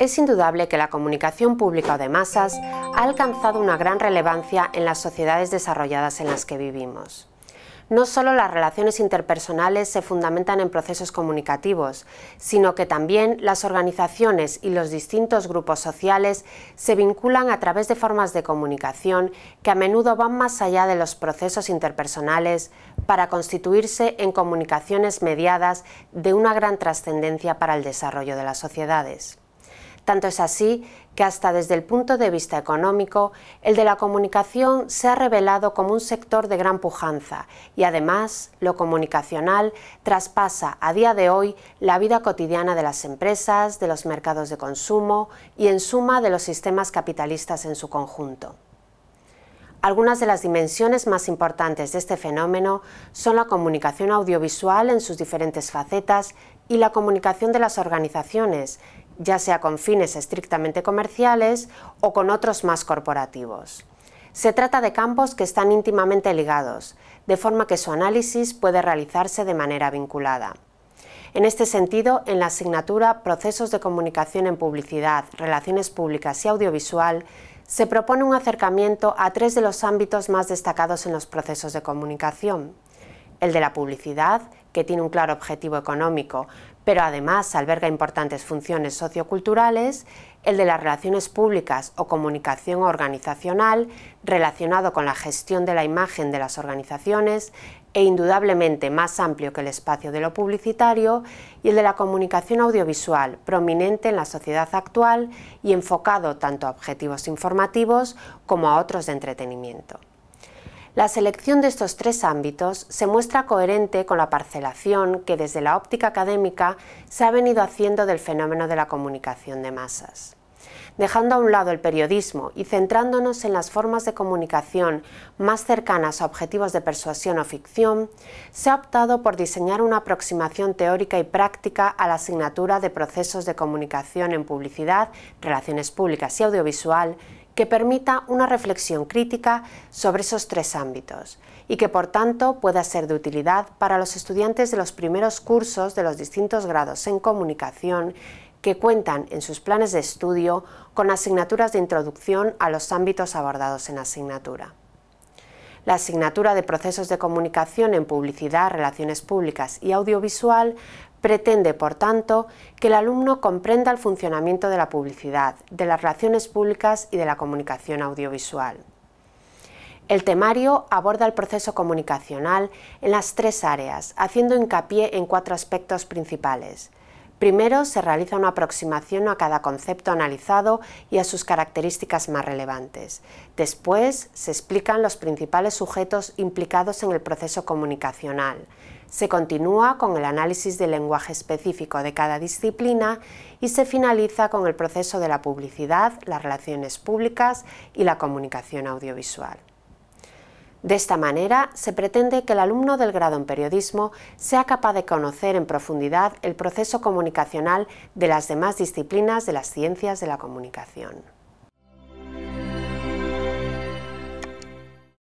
es indudable que la comunicación pública o de masas ha alcanzado una gran relevancia en las sociedades desarrolladas en las que vivimos. No solo las relaciones interpersonales se fundamentan en procesos comunicativos, sino que también las organizaciones y los distintos grupos sociales se vinculan a través de formas de comunicación que a menudo van más allá de los procesos interpersonales para constituirse en comunicaciones mediadas de una gran trascendencia para el desarrollo de las sociedades. Tanto es así que hasta desde el punto de vista económico, el de la comunicación se ha revelado como un sector de gran pujanza y además lo comunicacional traspasa a día de hoy la vida cotidiana de las empresas, de los mercados de consumo y en suma de los sistemas capitalistas en su conjunto. Algunas de las dimensiones más importantes de este fenómeno son la comunicación audiovisual en sus diferentes facetas y la comunicación de las organizaciones, ya sea con fines estrictamente comerciales o con otros más corporativos. Se trata de campos que están íntimamente ligados, de forma que su análisis puede realizarse de manera vinculada. En este sentido, en la asignatura Procesos de Comunicación en Publicidad, Relaciones Públicas y Audiovisual, se propone un acercamiento a tres de los ámbitos más destacados en los procesos de comunicación, el de la publicidad, que tiene un claro objetivo económico, pero además alberga importantes funciones socioculturales, el de las relaciones públicas o comunicación organizacional, relacionado con la gestión de la imagen de las organizaciones, e indudablemente más amplio que el espacio de lo publicitario, y el de la comunicación audiovisual, prominente en la sociedad actual y enfocado tanto a objetivos informativos como a otros de entretenimiento. La selección de estos tres ámbitos se muestra coherente con la parcelación que desde la óptica académica se ha venido haciendo del fenómeno de la comunicación de masas. Dejando a un lado el periodismo y centrándonos en las formas de comunicación más cercanas a objetivos de persuasión o ficción, se ha optado por diseñar una aproximación teórica y práctica a la asignatura de procesos de comunicación en publicidad, relaciones públicas y audiovisual que permita una reflexión crítica sobre esos tres ámbitos y que por tanto pueda ser de utilidad para los estudiantes de los primeros cursos de los distintos grados en comunicación que cuentan en sus planes de estudio con asignaturas de introducción a los ámbitos abordados en asignatura. La asignatura de procesos de comunicación en publicidad, relaciones públicas y audiovisual pretende, por tanto, que el alumno comprenda el funcionamiento de la publicidad, de las relaciones públicas y de la comunicación audiovisual. El temario aborda el proceso comunicacional en las tres áreas, haciendo hincapié en cuatro aspectos principales. Primero, se realiza una aproximación a cada concepto analizado y a sus características más relevantes. Después, se explican los principales sujetos implicados en el proceso comunicacional. Se continúa con el análisis del lenguaje específico de cada disciplina y se finaliza con el proceso de la publicidad, las relaciones públicas y la comunicación audiovisual. De esta manera, se pretende que el alumno del grado en periodismo sea capaz de conocer en profundidad el proceso comunicacional de las demás disciplinas de las ciencias de la comunicación.